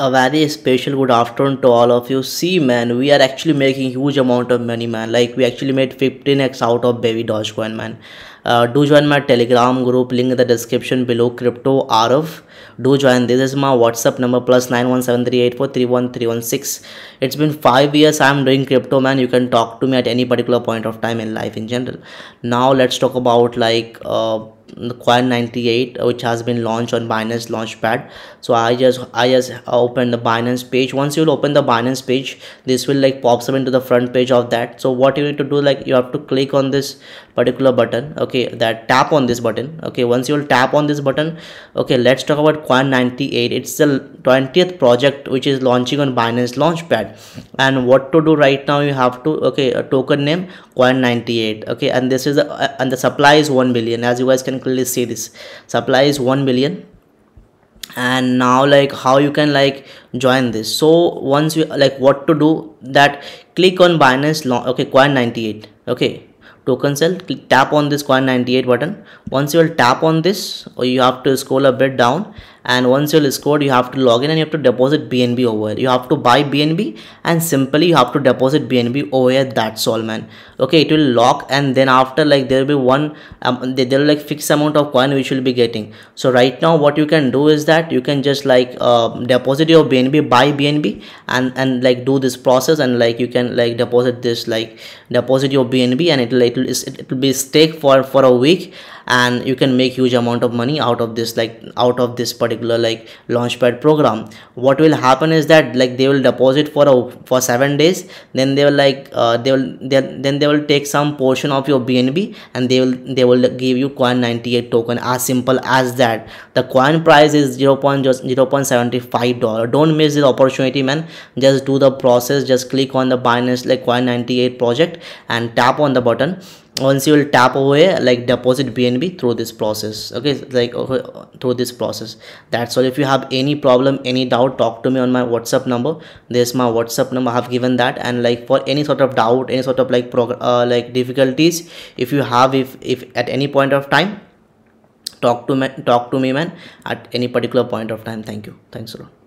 a very special good afternoon to all of you see man we are actually making huge amount of money man like we actually made 15x out of baby dogecoin man uh, do join my telegram group link in the description below crypto rf do join this is my whatsapp number plus 91738431316 it's been five years i'm doing crypto man you can talk to me at any particular point of time in life in general now let's talk about like uh, coin 98 uh, which has been launched on binance launchpad so i just i just open the binance page once you'll open the binance page this will like pops up into the front page of that so what you need to do like you have to click on this particular button okay that tap on this button okay once you'll tap on this button okay let's talk about coin 98 it's the 20th project which is launching on binance launchpad and what to do right now you have to okay a token name coin 98 okay and this is a, uh, and the supply is 1 billion as you guys can can clearly see this supply is one million, and now like how you can like join this so once you like what to do that click on binance okay coin 98 okay token sell. click, tap on this coin 98 button once you will tap on this or you have to scroll a bit down and once you'll scored you have to log in and you have to deposit bnb over here you have to buy bnb and simply you have to deposit bnb over here that's all man okay it will lock and then after like there will be one um, there will like fixed amount of coin which you'll be getting so right now what you can do is that you can just like uh, deposit your bnb buy bnb and and like do this process and like you can like deposit this like deposit your bnb and it'll it'll, it'll be stake for for a week and you can make huge amount of money out of this like out of this particular like launchpad program what will happen is that like they will deposit for a for seven days then they will like uh, they will then they will take some portion of your bnb and they will they will give you coin 98 token as simple as that the coin price is 0 0.75 dollar don't miss this opportunity man just do the process just click on the binance like coin 98 project and tap on the button once you will tap away like deposit bnb through this process okay like okay, uh, through this process that's all if you have any problem any doubt talk to me on my whatsapp number there's my whatsapp number i have given that and like for any sort of doubt any sort of like prog uh, like difficulties if you have if if at any point of time talk to me talk to me man at any particular point of time thank you thanks a lot